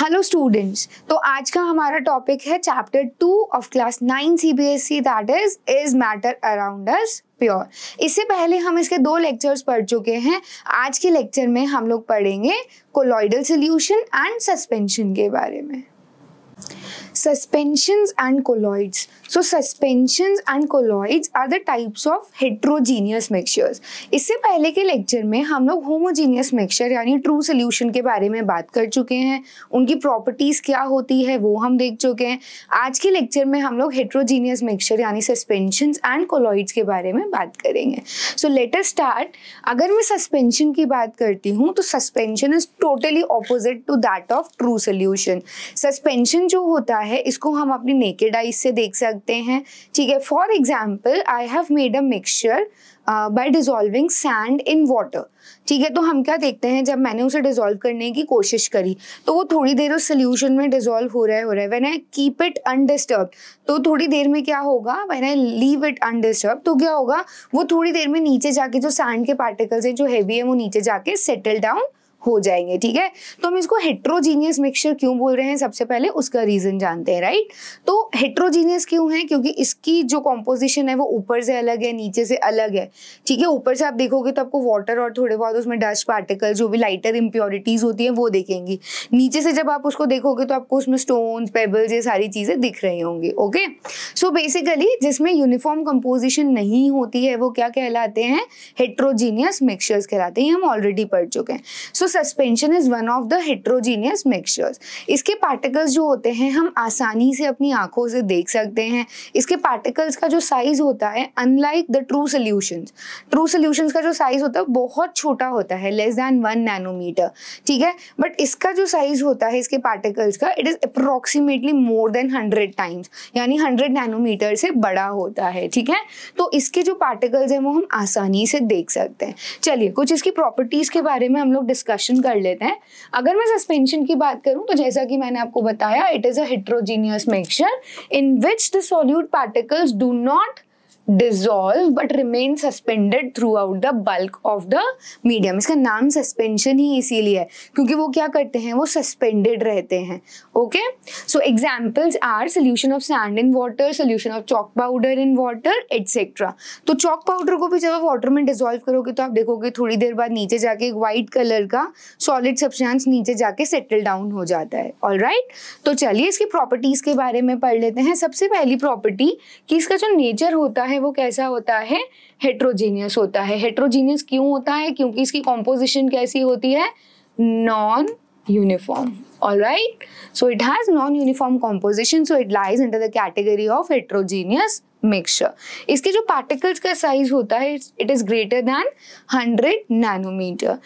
Hello students तो आज का हमारा टॉपिक है chapter two of class nine C B S E that is is matter around us pure इससे पहले हम इसके दो लेक्चर्स पढ़ चुके हैं आज के लेक्चर में हम लोग पढ़ेंगे कोलॉइडल सोल्यूशन एंड सस्पेंशन के बारे में Suspensions and colloids. So suspensions and colloids are the types of heterogeneous mixtures. इससे पहले के लेक्चर में हम लोग होमोजीनियस मिक्सचर यानी ट्रू सोल्यूशन के बारे में बात कर चुके हैं उनकी प्रॉपर्टीज़ क्या होती है वो हम देख चुके हैं आज के लेक्चर में हम लोग हेट्रोजीनियस मिक्सचर यानी सस्पेंशन एंड कोलॉइड्स के बारे में बात करेंगे सो लेटर स्टार्ट अगर मैं सस्पेंशन की बात करती हूँ तो suspension is totally opposite to that of true solution suspension जो होता है है इसको हम अपनी नेकेड आइज से देख सकते हैं ठीक है for example I have made a mixture by dissolving sand in water ठीक है तो हम क्या देखते हैं जब मैंने उसे डिजोल्व करने की कोशिश करी तो वो थोड़ी देर उस सोल्यूशन में डिजोल्व हो रहा है हो रहा है when I keep it undisturbed तो थोड़ी देर में क्या होगा when I leave it undisturbed तो क्या होगा वो थोड़ी देर में नीचे जाके जो सैंड के पार्टिकल्स हैं जो हैवी है वो नीचे जाके सेटल डाउन हो जाएंगे ठीक है तो हम इसको हेट्रोजीनियस मिक्सचर क्यों बोल रहे हैं सबसे पहले उसका रीजन जानते हैं राइट तो हेट्रोजीनियस क्यों है क्योंकि इसकी जो कॉम्पोजिशन है वो ऊपर से अलग है नीचे से अलग है ठीक है ऊपर से आप देखोगे तो आपको वाटर और थोड़े बहुत उसमें डस्ट पार्टिकल जो भी लाइटर इम्प्योरिटीज होती है वो देखेंगी नीचे से जब आप उसको देखोगे तो आपको उसमें स्टोन पेबल्स ये सारी चीजें दिख रही होंगी ओके सो बेसिकली जिसमें यूनिफॉर्म कंपोजिशन नहीं होती है वो क्या कहलाते हैं हेट्रोजीनियस मिक्सचर्स कहलाते हैं हम ऑलरेडी पढ़ चुके हैं so suspension is one of the heterogeneous mixtures इसके पार्टिकल्स जो होते हैं हम आसानी से अपनी आंखों से देख सकते हैं इसके पार्टिकल्स का जो साइज होता है unlike the true solutions true solutions का जो साइज होता है बहुत छोटा होता है लेस देन वन नैनोमीटर ठीक है बट इसका जो साइज होता है इसके पार्टिकल्स का it is approximately more than hundred times यानी हंड्रेड नैनोमीटर से बड़ा होता है ठीक है तो इसके जो पार्टिकल्स हैं वो हम आसानी से देख सकते हैं चलिए कुछ इसकी प्रॉपर्टीज के बारे में हम लोग डिस्कस डिस्कशन कर लेते हैं अगर मैं सस्पेंशन की बात करूं तो जैसा कि मैंने आपको बताया it is a heterogeneous mixture in which the solute particles do not dissolve but remain suspended throughout the bulk of the medium इसका नाम suspension ही इसीलिए है क्योंकि वो क्या करते हैं वो suspended रहते हैं okay so examples are solution of sand in water solution of chalk powder in water etc तो chalk powder को भी जब आप water में dissolve करोगे तो आप देखोगे थोड़ी देर बाद नीचे जाके एक white color का solid substance नीचे जाके settle down हो जाता है all right तो चलिए इसकी properties के बारे में पढ़ लेते हैं सबसे पहली property कि इसका जो nature होता है है वो कैसा होता है हेट्रोजीनियस होता है हेट्रोजीनियस क्यों होता है क्योंकि इसकी कॉम्पोजिशन कैसी होती है non uniform all right so it has non uniform composition so it lies under the category of heterogeneous mixture इसके जो पार्टिकल्स का साइज होता है it is greater than 100 nanometre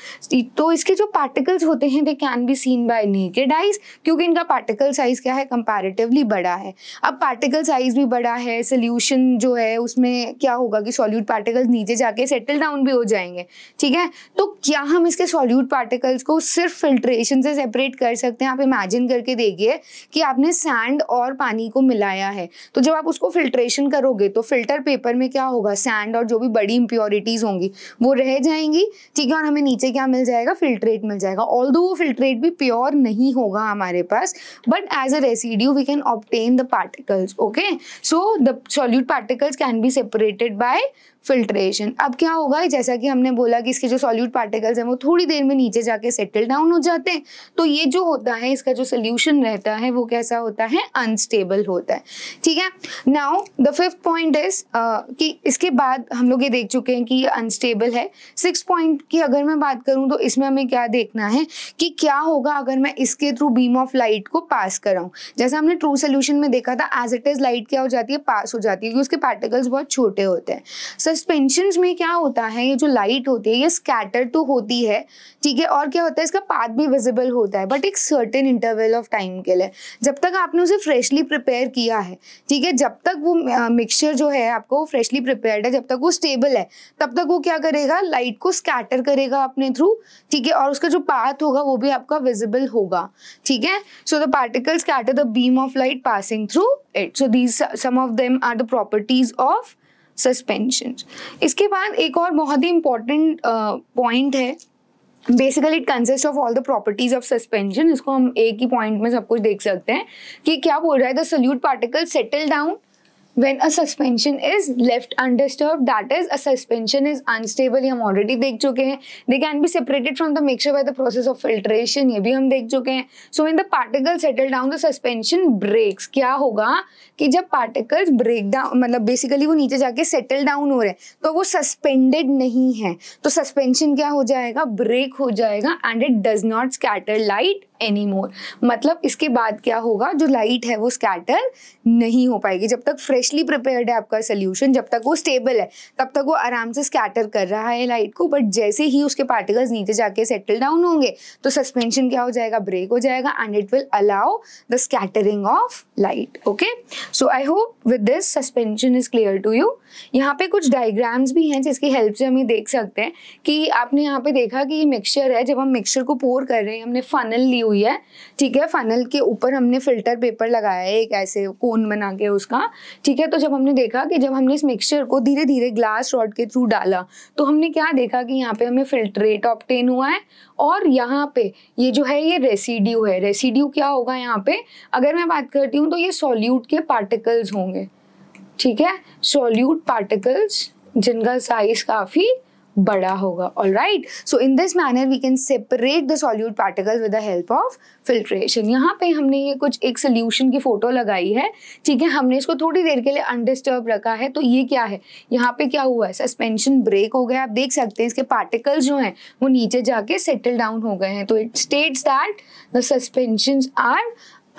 तो इसके जो पार्टिकल्स होते हैं they can be seen by naked eyes क्योंकि इनका पार्टिकल साइज क्या है कंपैरेटिवली बड़ा है अब पार्टिकल साइज भी बड़ा है सोल्यूशन जो है उसमें क्या होगा कि सॉल्यूट पार्टिकल्स नीचे जाके सेटल डाउन भी हो जाएंगे ठीक है तो क्या हम इसके सॉल्यूट पार्टिकल्स को सिर्फ फिल्ट्रेशन से सेपरेट कर सकते हैं आप इमेजिन करके देखिए कि आपने सैंड और पानी को मिलाया है तो जब आप उसको फिल्ट्रेशन कर करोगे तो फिल्टर पेपर में क्या होगा सैंड और जो भी बड़ी इंप्योरिटीज होंगी वो रह जाएंगी ठीक है और हमें नीचे क्या मिल जाएगा फिल्ट्रेट मिल जाएगा ऑल दो वो फिल्ट्रेट भी प्योर नहीं होगा हमारे पास but as a residue we can obtain the particles okay so the solute particles can be separated by filtration अब क्या होगा जैसा कि हमने बोला कि इसके जो सॉल्यूट पार्टिकल्स हैं वो थोड़ी देर में नीचे जाके सेटल डाउन हो जाते हैं तो ये जो होता है इसका जो सोल्यूशन रहता है वो कैसा होता है अनस्टेबल होता है ठीक है now the fifth point is कि इसके बाद हम लोग ये देख चुके हैं कि ये अनस्टेबल है सिक्स पॉइंट की अगर मैं बात करूँ तो इसमें हमें क्या देखना है कि क्या होगा अगर मैं इसके थ्रू बीम ऑफ लाइट को पास कराऊँ जैसे हमने ट्रू सोल्यूशन में देखा था एज इट इज लाइट क्या हो जाती है पास हो जाती है क्योंकि उसके पार्टिकल्स बहुत छोटे होते हैं सर सस्पेंशन में क्या होता है ये जो लाइट होती है ये स्कैटर तो होती है ठीक है और क्या होता है इसका पाथ भी विजिबल होता है बट एक सर्टेन इंटरवल ऑफ टाइम के लिए जब तक आपने उसे फ्रेशली प्रिपेयर किया है ठीक है जब तक वो मिक्सचर जो है आपको फ्रेशली प्रिपेयर्ड है जब तक वो स्टेबल है तब तक वो क्या करेगा लाइट को स्कैटर करेगा अपने थ्रू ठीक है और उसका जो पाथ होगा वो भी आपका विजिबल होगा ठीक है so the particle scatter the beam of light passing through it so these some of them are the properties of suspension इसके बाद एक और बहुत ही इम्पॉर्टेंट पॉइंट है basically it consist of all the properties of suspension इसको हम एक ही पॉइंट में सब कुछ देख सकते हैं कि क्या बोल रहा है the solute particle settle down when a suspension is left undisturbed that is a suspension is unstable ये हम already dekh chuke hain they can be separated from the mixture by the process of filtration ye bhi hum dekh chuke hain so when the particle settle down the suspension breaks kya hoga ki jab particles break down matlab basically wo niche jaake settle down ho rahe to wo suspended nahi hai to suspension kya ho jayega break ho jayega and it does not scatter light any more मतलब इसके बाद क्या होगा जो light है वो scatter नहीं हो पाएगी जब तक फ्रेशली प्रिपेयर्ड है आपका सोल्यूशन जब तक वो स्टेबल है तब तक वो आराम से स्कैटर कर रहा है लाइट को बट जैसे ही उसके पार्टिकल्स नीचे जाके सेटल डाउन होंगे तो सस्पेंशन क्या हो जाएगा ब्रेक हो जाएगा and it will allow the scattering of light okay so I hope with this suspension is clear to you यहाँ पे कुछ डायग्राम्स भी हैं जिसकी हेल्प से हम ये देख सकते हैं कि आपने यहाँ पे देखा कि ये मिक्सचर है जब हम मिक्सचर को पोर कर रहे हैं हमने फनल ली हुई है ठीक है फनल के ऊपर हमने फिल्टर पेपर लगाया है एक ऐसे कोन बना के उसका ठीक है तो जब हमने देखा कि जब हमने इस मिक्सचर को धीरे धीरे ग्लास रॉड के थ्रू डाला तो हमने क्या देखा कि यहाँ पे हमें फिल्ट्रेट ऑप्टेन हुआ है और यहाँ पे ये जो है ये रेसिड्यू है रेसिड्यू क्या होगा यहाँ पे अगर मैं बात करती हूँ तो ये सॉल्यूट के पार्टिकल्स होंगे ठीक है सोल्यूट पार्टिकल्स जिनका साइज काफ़ी बड़ा होगा all right so in this manner we can separate the solute particle with the help of filtration यहाँ पे हमने ये कुछ एक सोल्यूशन की फोटो लगाई है ठीक है हमने इसको थोड़ी देर के लिए अनडिस्टर्ब रखा है तो ये क्या है यहाँ पे क्या हुआ है सस्पेंशन ब्रेक हो गया आप देख सकते हैं इसके पार्टिकल्स जो हैं वो नीचे जाके सेटल डाउन हो गए हैं तो it states that the suspension are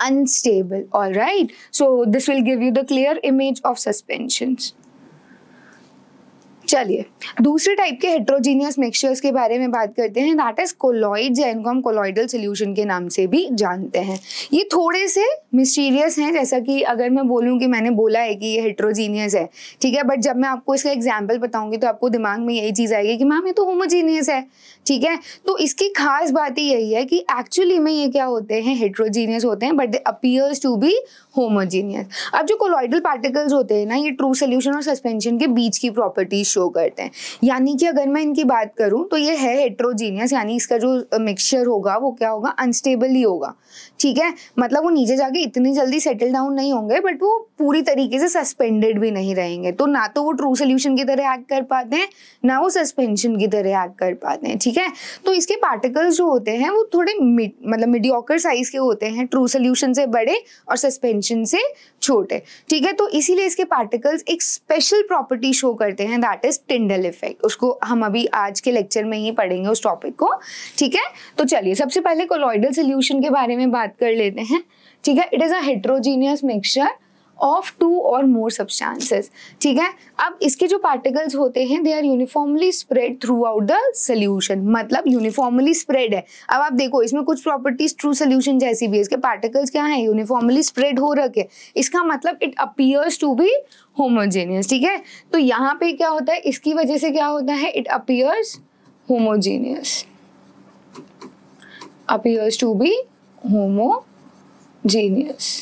unstable, all right? So this will give you the clear image of suspensions. चलिए दूसरे टाइप के हेट्रोजीनियस मिक्सचर्स के बारे में बात करते हैं दैट इज कोलॉइड या इनको हम कोलॉइडल सोल्यूशन के नाम से भी जानते हैं ये थोड़े से मिस्टीरियस हैं जैसा कि अगर मैं बोलूँ कि मैंने बोला है कि ये हेट्रोजीनियस है ठीक है बट जब मैं आपको इसका एग्जाम्पल बताऊँगी तो आपको दिमाग में यही चीज़ आएगी कि मैम ये तो होमोजीनियस है ठीक है तो इसकी खास बात ही यही है कि एक्चुअली में ये क्या होते हैं हेट्रोजीनियस होते हैं but they appears to be homogeneous अब जो कोलॉइडल पार्टिकल्स होते हैं ना ये ट्रू सोल्यूशन और सस्पेंशन के बीच की प्रॉपर्टीज शो करते हैं यानी कि अगर मैं इनकी बात करूँ तो ये है हेट्रोजीनियस यानी इसका जो मिक्सचर होगा वो क्या होगा अनस्टेबल ही होगा ठीक है मतलब वो नीचे जाके इतनी जल्दी सेटल डाउन नहीं होंगे बट वो पूरी तरीके से सस्पेंडेड भी नहीं रहेंगे तो ना तो वो ट्रू सोल्यूशन की तरह एक्ट कर पाते हैं ना वो सस्पेंशन की तरह एक्ट कर पाते हैं ठीक है तो इसके पार्टिकल्स जो होते हैं वो थोड़े मतलब मिडियोकर साइज के होते हैं ट्रू सोल्यूशन से बड़े और सस्पेंशन से छोटे ठीक है तो इसीलिए इसके पार्टिकल्स एक स्पेशल प्रॉपर्टी शो करते हैं दैट इज टिंडल इफेक्ट उसको हम अभी आज के लेक्चर में ही पढ़ेंगे उस टॉपिक को ठीक है तो चलिए सबसे पहले कोलॉइडल सोल्यूशन के बारे में बात कर लेते हैं ठीक है it is a heterogeneous mixture of two or more substances ठीक है अब इसके जो पार्टिकल्स होते हैं they are uniformly spread throughout the solution मतलब यूनिफॉर्मली स्प्रेड है अब आप देखो इसमें कुछ प्रॉपर्टीज ट्रू सोल्यूशन जैसी भी है इसके पार्टिकल्स क्या है यूनिफॉर्मली स्प्रेड हो रखे इसका मतलब it appears to be homogeneous ठीक है तो यहाँ पे क्या होता है इसकी वजह से क्या होता है it appears homogeneous appears to be homogeneous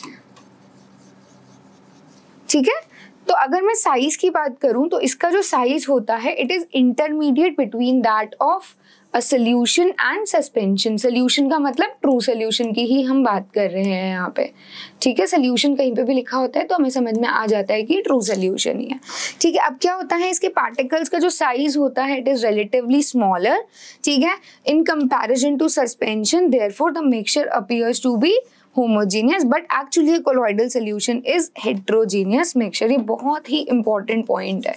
ठीक है तो अगर मैं साइज की बात करूं तो इसका जो साइज होता है it is intermediate between that of a solution and suspension solution का मतलब ट्रू सोल्यूशन की ही हम बात कर रहे हैं यहाँ पे ठीक है सोल्यूशन कहीं पे भी लिखा होता है तो हमें समझ में आ जाता है कि ट्रू सोल्यूशन ही है ठीक है अब क्या होता है इसके पार्टिकल्स का जो साइज होता है इट इज़ रिलेटिवली स्मॉलर ठीक है in comparison to suspension there the mixture appears to be homogeneous but actually colloidal solution is heterogeneous mixture ये बहुत ही इंपॉर्टेंट पॉइंट है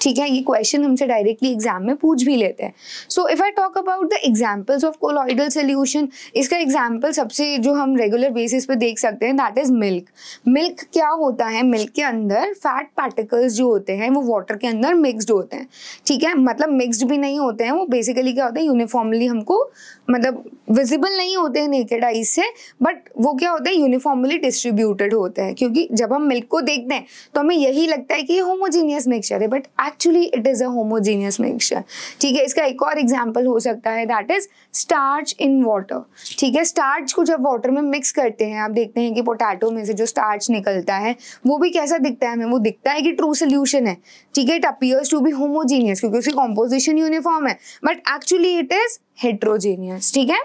ठीक है ये क्वेश्चन हमसे डायरेक्टली एग्जाम में पूछ भी लेते हैं so if I talk about the examples of colloidal solution इसका एग्जाम्पल सबसे जो हम रेगुलर बेसिस पे देख सकते हैं दैट इज मिल्क मिल्क क्या होता है मिल्क के अंदर फैट पार्टिकल्स जो होते हैं वो वाटर के अंदर मिक्सड होते हैं ठीक है मतलब मिक्सड भी नहीं होते हैं वो बेसिकली क्या होता है यूनिफॉर्मली हमको मतलब विजिबल नहीं होते हैं नेकेड आईज से बट वो क्या होते हैं यूनिफॉर्मली डिस्ट्रीब्यूटेड होते हैं क्योंकि जब हम मिल्क को देखते हैं तो हमें यही लगता है कि ये होमोजीनियस मिक्सचर है but actually it is a homogeneous mixture ठीक है इसका एक और एग्जाम्पल हो सकता है that is starch in water ठीक है स्टार्च को जब वाटर में मिक्स करते हैं आप देखते हैं कि पोटैटो में से जो स्टार्च निकलता है वो भी कैसा दिखता है हमें वो दिखता है कि ट्रू सोल्यूशन है ठीक है it appears to be homogeneous क्योंकि उसकी कॉम्पोजिशन यूनिफॉर्म है but actually it is heterogeneous ठीक है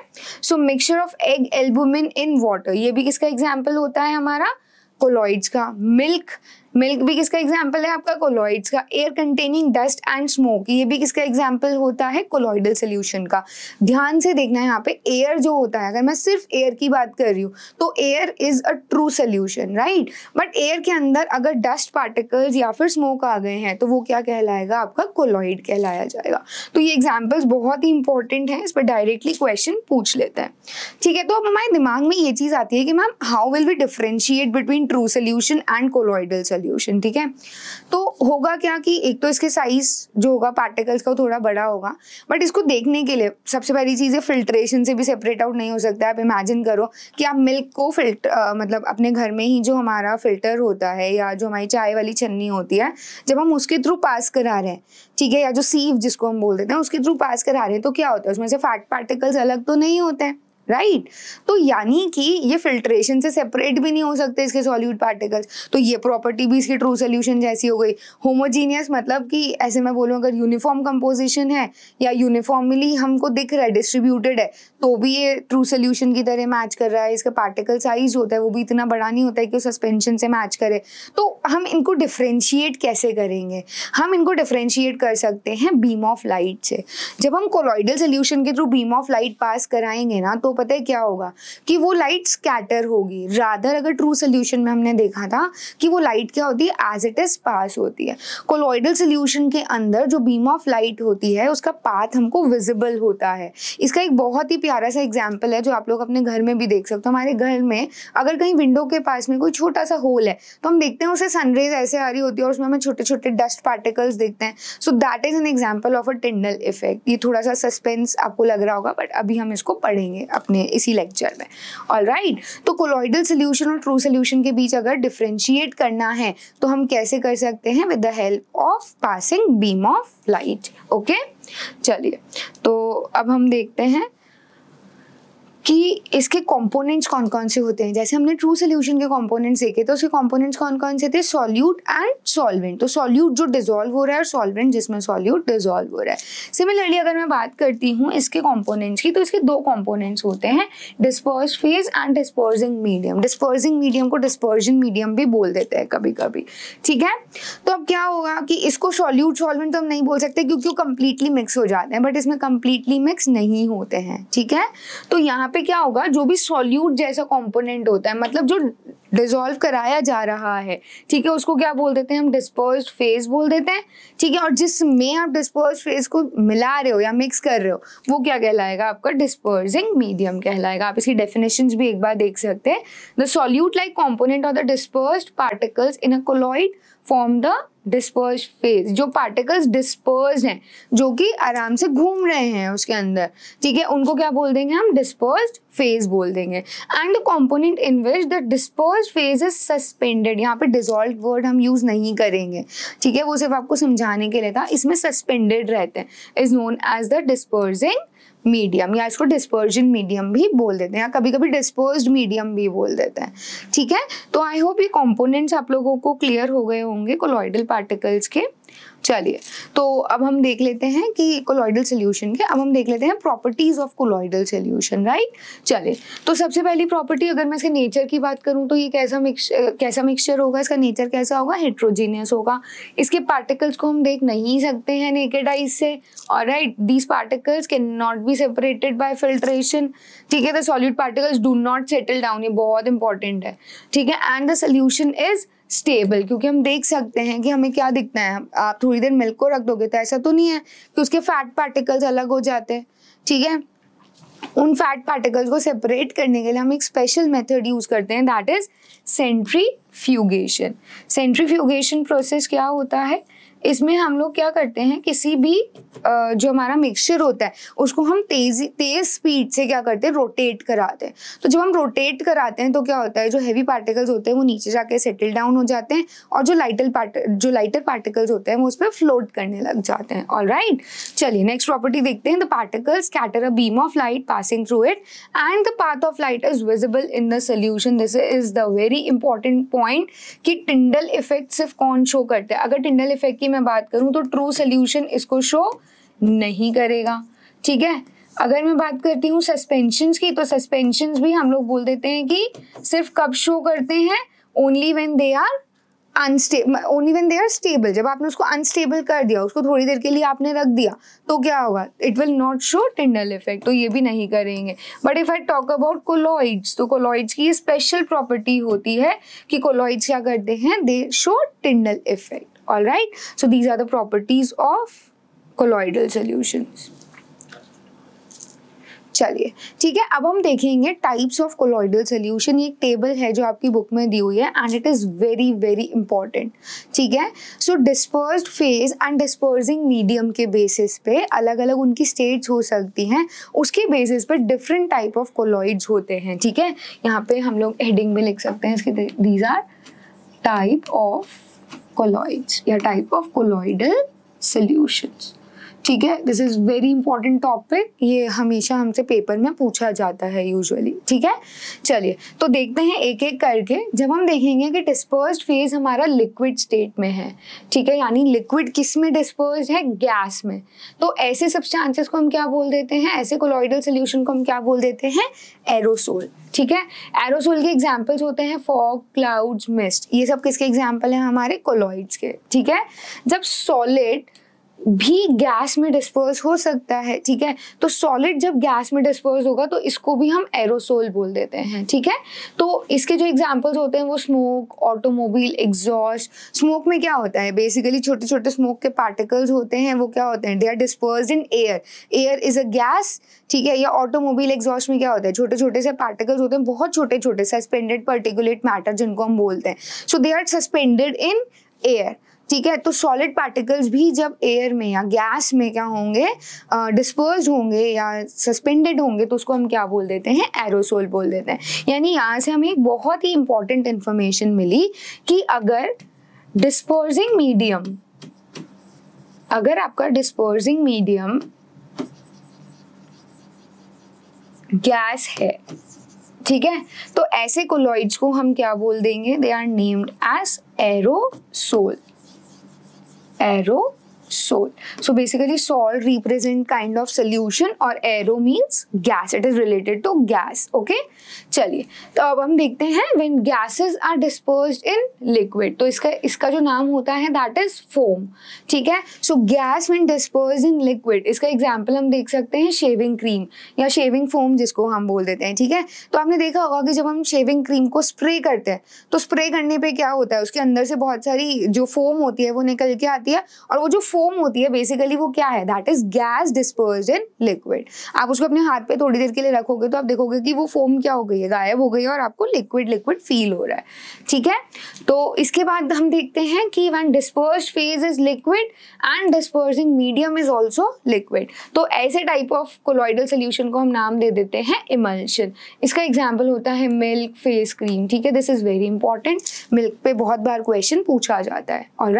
so mixture of egg albumin in water ये भी किसका एग्जाम्पल होता है हमारा कोलॉइड्स का मिल्क मिल्क भी किसका एग्जाम्पल है आपका कोलॉइड्स का air containing dust and smoke ये भी किसका एग्जाम्पल होता है कोलॉइडल सोल्यूशन का ध्यान से देखना है यहाँ पे एयर जो होता है अगर मैं सिर्फ एयर की बात कर रही हूँ तो air is a true solution right but air के अंदर अगर डस्ट पार्टिकल्स या फिर स्मोक आ गए हैं तो वो क्या कहलाएगा आपका कोलॉइड कहलाया जाएगा तो ये एग्जाम्पल्स बहुत ही इंपॉर्टेंट है इस पर डायरेक्टली क्वेश्चन पूछ लेते हैं ठीक है तो अब हमारे दिमाग में ये चीज़ आती है कि ma'am how will we differentiate between true solution and colloidal solution solution ठीक है तो होगा क्या कि एक तो इसके साइज जो होगा पार्टिकल्स का थोड़ा बड़ा होगा बट इसको देखने के लिए सबसे पहली चीज़ है फिल्ट्रेशन से भी सेपरेट आउट नहीं हो सकता आप इमेजिन करो कि आप मिल्क को फिल्टर मतलब अपने घर में ही जो हमारा फिल्टर होता है या जो हमारी चाय वाली छन्नी होती है जब हम उसके थ्रू पास करा रहे हैं ठीक है या जो सीव जिसको हम बोल देते हैं उसके थ्रू पास करा रहे हैं तो क्या होता है उसमें से फैट पार्टिकल्स अलग तो नहीं होते हैं राइट right? तो यानी कि ये फिल्ट्रेशन से सेपरेट भी नहीं हो सकते इसके सॉल्यूट पार्टिकल्स तो ये प्रॉपर्टी भी इसकी ट्रू सोल्यूशन जैसी हो गई होमोजीनियस मतलब कि ऐसे मैं बोलूँ अगर यूनिफॉर्म कंपोजिशन है या यूनिफॉर्मली हमको दिख रहा है डिस्ट्रीब्यूटेड है तो भी ये ट्रू सोल्यूशन की तरह मैच कर रहा है इसका पार्टिकल साइज होता है वो भी इतना बड़ा नहीं होता है कि सस्पेंशन से मैच करे तो हम इनको डिफ्रेंशिएट कैसे करेंगे हम इनको डिफ्रेंशिएट कर सकते हैं बीम ऑफ लाइट से जब हम कोलॉइडल सोल्यूशन के through beam of light pass कराएंगे ना तो पता है क्या होगा कि वो लाइट स्कैटर होगी राधर अगर ट्रू सोल्यूशन में हमने देखा था कि वो लाइट क्या होती है एज इट इज पास होती है कोलोइडल सोल्यूशन के अंदर जो बीम ऑफ लाइट होती है उसका पाथ हमको विजिबल होता है इसका एक बहुत ही प्यारा सा एग्जाम्पल है जो आप लोग अपने घर में भी देख सकते हो हमारे घर में अगर कहीं विंडो के पास में कोई छोटा सा होल है तो हम देखते हैं उसे सनरेज ऐसे आ रही होती है और उसमें हमें छोटे छोटे डस्ट पार्टिकल्स देखते हैं so that is an example of a Tyndall effect ये थोड़ा सा सस्पेंस आपको लग रहा होगा बट अभी हम इसको पढ़ेंगे अपने इसी लेक्चर में ऑल राइट right? तो कोलॉइडल सोल्यूशन और ट्रू सोल्यूशन के बीच अगर डिफ्रेंशिएट करना है तो हम कैसे कर सकते हैं with the help of passing beam of light okay चलिए तो अब हम देखते हैं कि इसके कंपोनेंट्स कौन कौन से होते हैं जैसे हमने ट्रू सोल्यूशन के कंपोनेंट्स देखे तो उसके कंपोनेंट्स कौन कौन से थे सॉल्यूट एंड सॉल्वेंट तो सॉल्यूट जो डिजोल्व हो रहा है और सॉल्वेंट जिसमें सॉल्यूट डिजोल्व हो रहा है सिमिलरली अगर मैं बात करती हूँ इसके कॉम्पोनेंट्स की तो इसके दो कॉम्पोनेंट्स होते हैं disperse phase and dispersing medium dispersing medium को डिस्पर्जिंग मीडियम भी बोल देते हैं कभी कभी ठीक है तो अब क्या होगा कि इसको सॉल्यूट सॉल्वेंट तो हम नहीं बोल सकते क्योंकि वो कंप्लीटली मिक्स हो जाते हैं बट इसमें कंप्लीटली मिक्स नहीं होते हैं ठीक है तो यहाँ पे क्या होगा जो भी सॉल्यूट जैसा कंपोनेंट होता है मतलब जो डिजोल्व कराया जा रहा है ठीक है उसको क्या बोल देते हैं हम डिस्पोज फेज बोल देते हैं ठीक है और जिसमें आप डिस्पोज फेज को मिला रहे हो या मिक्स कर रहे हो वो क्या कहलाएगा आपका डिस्पर्सिंग मीडियम कहलाएगा आप इसकी डेफिनेशन भी एक बार देख सकते हैं the solute like component of the dispersed particles in a colloid form the disperse phase जो पार्टिकल्स डिस्पर्स हैं जो कि आराम से घूम रहे हैं उसके अंदर ठीक है उनको क्या बोल देंगे हम डिस्पर्स्ड फेज बोल देंगे and the component in which the disperse phase is suspended यहाँ पे डिजोल्व वर्ड हम यूज नहीं करेंगे ठीक है वो सिर्फ आपको समझाने के लिए था इसमें सस्पेंडेड रहते हैं is known as the dispersing medium या इसको डिस्पर्जन मीडियम भी बोल देते हैं या कभी कभी डिस्पोज मीडियम भी बोल देते हैं ठीक है तो आई होप ये कॉम्पोनेंट्स आप लोगों को क्लियर हो गए होंगे कोलॉइडल पार्टिकल्स के चलिए तो अब हम देख लेते हैं कि कोलॉइडल सोल्यूशन के अब हम देख लेते हैं properties of colloidal solution right चलिए तो सबसे पहली प्रॉपर्टी अगर मैं इसके नेचर की बात करूं तो ये कैसा मिक्स कैसा मिक्सचर होगा इसका नेचर कैसा होगा हेट्रोजीनियस होगा इसके पार्टिकल्स को हम देख नहीं सकते हैं नेकेडाइज से और right these particles can not be separated by filtration ठीक है the solid particles do not settle down ये बहुत इंपॉर्टेंट है ठीक है and the solution is stable क्योंकि हम देख सकते हैं कि हमें क्या दिखता है आप थोड़ी देर मिल्क को रख दोगे तो ऐसा तो नहीं है कि उसके फैट पार्टिकल्स अलग हो जाते हैं ठीक है उन फैट पार्टिकल्स को सेपरेट करने के लिए हम एक स्पेशल मेथड यूज करते हैं that is centrifugation centrifugation process क्या होता है इसमें हम लोग क्या करते हैं किसी भी जो हमारा मिक्सचर होता है उसको हम तेजी तेज स्पीड से क्या करते हैं रोटेट कराते हैं तो जब हम रोटेट कराते हैं तो क्या होता है जो हैवी पार्टिकल्स होते हैं वो नीचे जाके सेटल डाउन हो जाते हैं और जो लाइटर पार्ट जो लाइटर पार्टिकल्स होते हैं वो उस पर फ्लोट करने लग जाते हैं ऑल राइट चलिए नेक्स्ट प्रॉपर्टी देखते हैं the particles scatter a beam of light passing through it and the path of light is visible in the solution this is the very important point कि Tyndall effect सिर्फ कौन show करते हैं अगर टिंडल effect की मैं बात करूं तो ट्रू सोल्यूशन इसको शो नहीं करेगा ठीक है अगर मैं बात करती हूँ सस्पेंशन की तो सस्पेंशन भी हम लोग बोल देते हैं कि सिर्फ कब शो करते हैं only when they are unstable only when they are stable जब आपने उसको अनस्टेबल कर दिया उसको थोड़ी देर के लिए आपने रख दिया तो क्या होगा it will not show Tyndall effect तो ये भी नहीं करेंगे but if I talk about colloids तो कोलॉइड्स की स्पेशल प्रॉपर्टी होती है कि कोलॉइड्स क्या करते हैं they show Tyndall effect all right so these are the properties of colloidal solutions चलिए ठीक है अब हम देखेंगे टाइप्स ऑफ कोलॉइडल सोल्यूशन एक टेबल है जो आपकी बुक में दी हुई है and it is very very important ठीक है so disperse phase and dispersing medium के बेसिस पे अलग अलग उनकी स्टेट्स हो सकती हैं उसके बेसिस पे डिफरेंट टाइप ऑफ कोलॉइड्स होते हैं ठीक है यहाँ पे हम लोग हेडिंग में लिख सकते हैं इसके these are type of colloids. They type of colloidal solutions. ठीक है this is very important topic ये हमेशा हमसे पेपर में पूछा जाता है यूजुअली ठीक है चलिए तो देखते हैं एक एक करके जब हम देखेंगे कि डिस्पर्स फेज हमारा लिक्विड स्टेट में है ठीक है यानी लिक्विड किस में डिस्पर्स है गैस में तो ऐसे सब्सटेंसेस को हम क्या बोल देते हैं ऐसे कोलॉइडल सोल्यूशन को हम क्या बोल देते हैं एरोसोल ठीक है एरोसोल के एग्जाम्पल्स होते हैं फॉग क्लाउड्स मिस्ट ये सब किसके एग्जाम्पल हैं हमारे कोलॉइड्स के ठीक है जब सॉलिड भी गैस में डिस्पर्स हो सकता है ठीक है तो सॉलिड जब गैस में डिस्पर्स होगा तो इसको भी हम एरोसोल बोल देते हैं ठीक है तो इसके जो एग्जांपल्स होते हैं वो स्मोक ऑटोमोबाइल एग्जॉस्ट स्मोक में क्या होता है बेसिकली छोटे छोटे स्मोक के पार्टिकल्स होते हैं वो क्या होते हैं they are disperse in air air is a gas ठीक है या ऑटोमोबाइल एग्जॉस्ट में क्या होता है छोटे छोटे से पार्टिकल्स होते हैं बहुत छोटे छोटे सस्पेंडेड पर्टिकुलेट मैटर जिनको हम बोलते हैं so they are suspended in air ठीक है तो सॉलिड पार्टिकल्स भी जब एयर में या गैस में क्या होंगे डिस्पर्ज होंगे या सस्पेंडेड होंगे तो उसको हम क्या बोल देते हैं एरोसोल बोल देते हैं यानी यहाँ से हमें एक बहुत ही इंपॉर्टेंट इंफॉर्मेशन मिली कि अगर डिस्पोजिंग मीडियम अगर आपका डिस्पोजिंग मीडियम गैस है ठीक है तो ऐसे कोलॉइड्स को हम क्या बोल देंगे they are named as aerosol arrow sol so basically sol represent kind of solution और aero means gas it is related to gas okay चलिए तो अब हम देखते हैं when gases are dispose in liquid तो इसका इसका जो नाम होता है दैट इज फोम ठीक है so gas when dispose in liquid इसका एग्जाम्पल हम देख सकते हैं शेविंग क्रीम या शेविंग फोम जिसको हम बोल देते हैं ठीक है तो आपने देखा होगा कि जब हम शेविंग क्रीम को स्प्रे करते हैं तो स्प्रे करने पर क्या होता है उसके अंदर से बहुत सारी जो फोम होती है वो निकल के आती है और वो जो फोम फोम होती है बेसिकली वो क्या है that is gas disperse in liquid आप उसको अपने हाथ पे थोड़ी देर के लिए रखोगे तो आप देखोगे कि वो फोम क्या हो गई है गायब हो गई है और आपको लिक्विड लिक्विड फील हो रहा है ठीक है तो इसके बाद हम देखते हैं कि one disperse phase is liquid and dispersing medium is also liquid तो ऐसे टाइप ऑफ कोलॉइडल सोल्यूशन को हम नाम दे देते हैं इमल्शन इसका एग्जाम्पल होता है मिल्क फेस क्रीम ठीक है this is very important milk पे बहुत बार क्वेश्चन पूछा जाता है और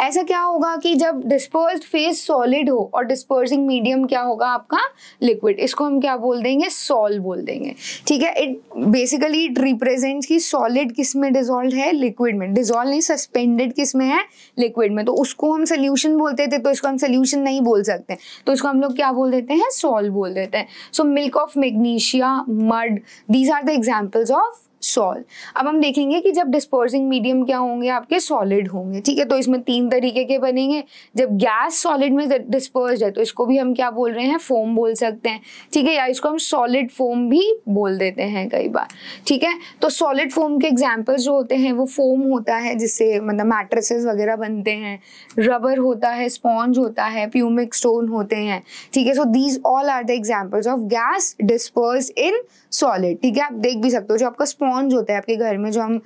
ऐसा क्या होगा कि जब डिस्पर्स्ड फेस सॉलिड हो और डिस्पर्सिंग मीडियम क्या होगा आपका लिक्विड इसको हम क्या बोल देंगे सॉल बोल देंगे ठीक है इट बेसिकली इट रिप्रेजेंट कि सॉलिड किस में डिजोल्व है लिक्विड में डिजोल्व नहीं सस्पेंडेड किस में है लिक्विड में तो उसको हम सोल्यूशन बोलते थे तो इसको हम सोल्यूशन नहीं बोल सकते तो इसको हम लोग क्या बोल देते हैं सॉल्व बोल देते हैं so milk of magnesia mud these are the examples of sol अब हम देखेंगे कि जब डिस्पोजिंग मीडियम क्या होंगे आपके सॉलिड होंगे ठीक है तो इसमें तीन तरीके के बनेंगे जब गैस सॉलिड में डिस्पोज है तो इसको भी हम क्या बोल रहे हैं फोम बोल सकते हैं ठीक है या इसको हम सॉलिड फोम भी बोल देते हैं कई बार ठीक है तो सॉलिड फोम के एग्जाम्पल्स जो होते हैं वो फोम होता है जिससे मतलब मैट्रेसेस वगैरह बनते हैं रबर होता है स्पॉन्ज होता है प्यूमिक स्टोन होते हैं ठीक है so these all are the examples of gas disperse in solid ठीक है आप देख भी सकते हो जो आपका स्पॉन्ज स्पॉन्ज होता है आपके घर में जो हम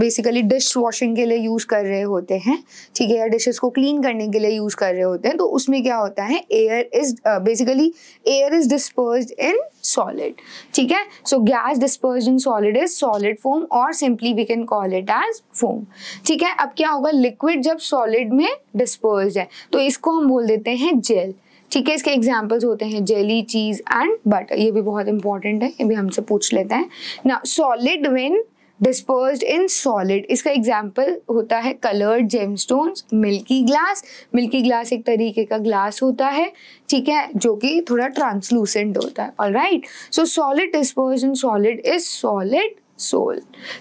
बेसिकली डिश वॉशिंग के लिए यूज़ कर रहे होते हैं ठीक है या डिशेस को क्लीन करने के लिए यूज़ कर रहे होते हैं तो उसमें क्या होता है air is basically air is disperse in solid ठीक है so gas disperse in solid is solid foam और simply we can call it as foam ठीक है अब क्या होगा लिक्विड जब सॉलिड में डिस्पर्ज है तो इसको हम बोल देते हैं जेल ठीक है इसके एग्जाम्पल्स होते हैं जेली चीज एंड बटर ये भी बहुत इंपॉर्टेंट है ये भी हमसे पूछ लेते हैं ना solid when disperse in solid इसका एग्जाम्पल होता है coloured gemstones milky glass milky glass एक तरीके का ग्लास होता है ठीक है जो कि थोड़ा ट्रांसलूसेंट होता है all right so solid disperse in solid is solid sol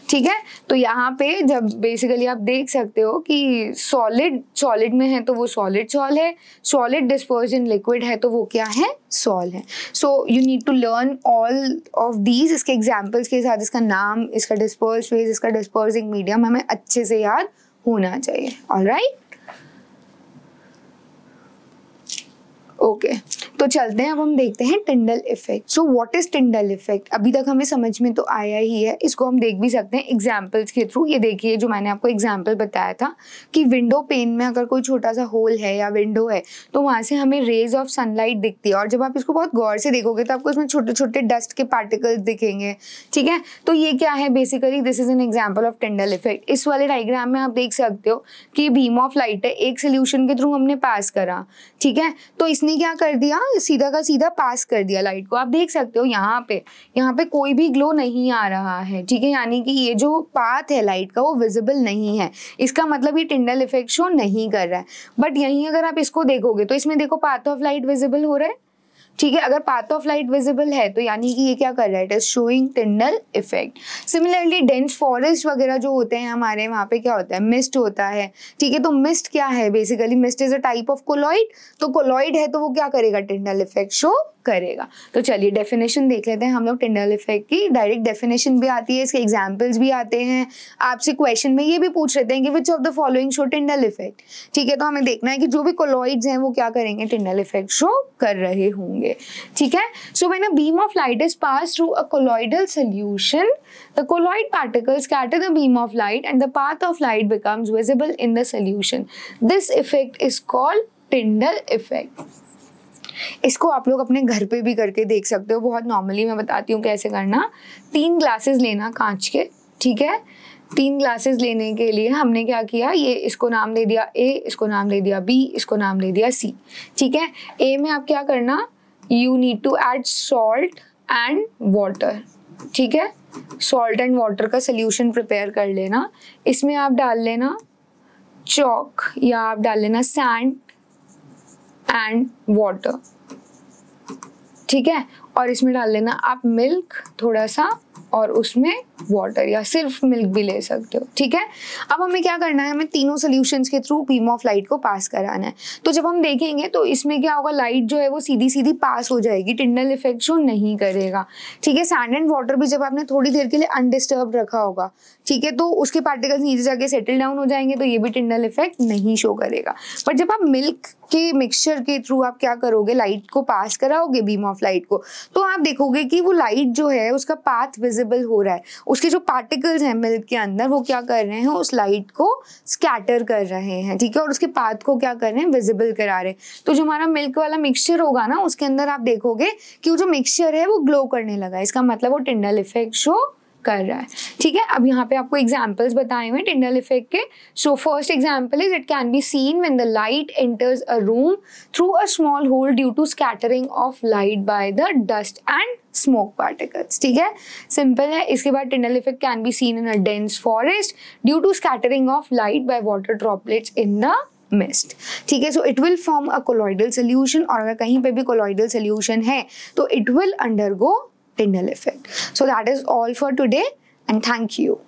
ठीक है तो यहाँ पे जब बेसिकली आप देख सकते हो कि सॉलिड सॉलिड में है तो वो सॉलिड सॉल है सॉलिड डिस्पर्स इन लिक्विड है तो वो क्या है सॉल है so you need to learn all of these इसके एग्जाम्पल्स के साथ इसका नाम इसका डिस्पर्स फेज इसका डिस्पर्सिंग मीडियम हमें अच्छे से याद होना चाहिए ऑल राइट ओके तो चलते हैं अब हम देखते हैं Tyndall effect so what is Tyndall effect अभी तक हमें समझ में तो आया ही है इसको हम देख भी सकते हैं एग्जाम्पल्स के थ्रू ये देखिए जो मैंने आपको एग्जाम्पल बताया था कि विंडो पेन में अगर कोई छोटा सा होल है या विंडो है तो वहाँ से हमें रेज ऑफ सनलाइट दिखती है और जब आप इसको बहुत गौर से देखोगे तो आपको इसमें छोटे छोटे डस्ट के पार्टिकल्स दिखेंगे ठीक है तो ये क्या है basically this is an example of Tyndall effect इस वाले डायग्राम में आप देख सकते हो कि भीम ऑफ लाइट है एक सोल्यूशन के थ्रू हमने पास करा ठीक है तो इसने क्या कर दिया सीधा का सीधा पास कर दिया लाइट को आप देख सकते हो यहाँ पे यहाँ पे कोई भी ग्लो नहीं आ रहा है ठीक है यानी कि ये जो पाथ है लाइट का वो विजिबल नहीं है इसका मतलब ये टिंडल इफेक्ट शो नहीं कर रहा है बट यहीं अगर आप इसको देखोगे तो इसमें देखो पाथ ऑफ लाइट विजिबल हो रहा है ठीक है अगर पाथ ऑफ लाइट विजिबल है तो यानी कि ये क्या कर रहा है it is showing Tyndall effect similarly dense forest वगैरह जो होते हैं हमारे वहाँ पे क्या होता है मिस्ट होता है ठीक है तो मिस्ट क्या है basically mist is a type of colloid तो कोलॉइड है तो वो क्या करेगा टिंडल इफेक्ट शो करेगा तो चलिए डेफिनेशन देख लेते हैं हम लोग टिंडल इफेक्ट की डायरेक्ट डेफिनेशन भी आती है इसके एग्जाम्पल्स भी आते हैं आपसे क्वेश्चन में ये भी पूछ लेते हैं कि which of the following show Tyndall effect ठीक है तो हमें देखना है कि जो भी कोलॉइड्स हैं वो क्या करेंगे टिंडल इफेक्ट शो कर रहे होंगे होंगे ठीक है so when a beam of light is pass through a colloidal solution the colloid particles scatter the beam of light and the path of light becomes visible in the solution this effect is called Tyndall effect इसको आप लोग अपने घर पे भी करके देख सकते हो बहुत नॉर्मली मैं बताती हूँ कैसे करना तीन ग्लासेस लेना कांच के ठीक है तीन ग्लासेस लेने के लिए हमने क्या किया ये इसको नाम दे दिया ए इसको नाम दे दिया बी इसको नाम दे दिया सी ठीक है ए में आप क्या करना you need to add salt and water ठीक है सॉल्ट एंड वाटर का सोल्यूशन प्रिपेयर कर लेना इसमें आप डाल लेना चौक या आप डाल लेना सैंड एंड वाटर ठीक है और इसमें डाल लेना आप मिल्क थोड़ा सा और उसमें वाटर या सिर्फ मिल्क भी ले सकते हो ठीक है अब हमें क्या करना है हमें तीनों सोल्यूशंस के थ्रू बीम ऑफ लाइट को पास कराना है तो जब हम देखेंगे तो इसमें क्या होगा लाइट जो है वो सीधी सीधी पास हो जाएगी टिंडल इफेक्ट शो नहीं करेगा ठीक है सैंड एंड वाटर भी जब आपने थोड़ी देर के लिए अनडिस्टर्ब रखा होगा ठीक है तो उसके पार्टिकल्स नीचे जाके सेटल डाउन हो जाएंगे तो ये भी टिंडल इफेक्ट नहीं शो करेगा बट जब आप मिल्क के मिक्सचर के थ्रू आप क्या करोगे लाइट को पास कराओगे बीम ऑफ लाइट को तो आप देखोगे कि वो लाइट जो है उसका पाथ विजिबल हो रहा है उसके जो पार्टिकल्स हैं मिल्क के अंदर वो क्या कर रहे हैं उस लाइट को स्कैटर कर रहे हैं ठीक है और उसके पाथ को क्या कर रहे हैं विजिबल करा रहे हैं तो जो हमारा मिल्क वाला मिक्सचर होगा ना उसके अंदर आप देखोगे कि वो जो मिक्सचर है वो ग्लो करने लगा इसका मतलब वो टिंडल इफेक्ट शो कर रहा है ठीक है अब यहाँ पे आपको एग्जाम्पल्स बताए हुए टिंडल इफेक्ट के so first example is it can be seen when the light enters a room through a small hole due to scattering of light by the dust and smoke particles ठीक है simple है इसके बाद Tyndall effect can be seen in a dense forest due to scattering of light by water droplets in the mist ठीक है so it will form a colloidal solution और अगर कहीं पे भी कोलॉइडल सोल्यूशन है तो it will undergo Tyndall effect. So that is all for today and thank you.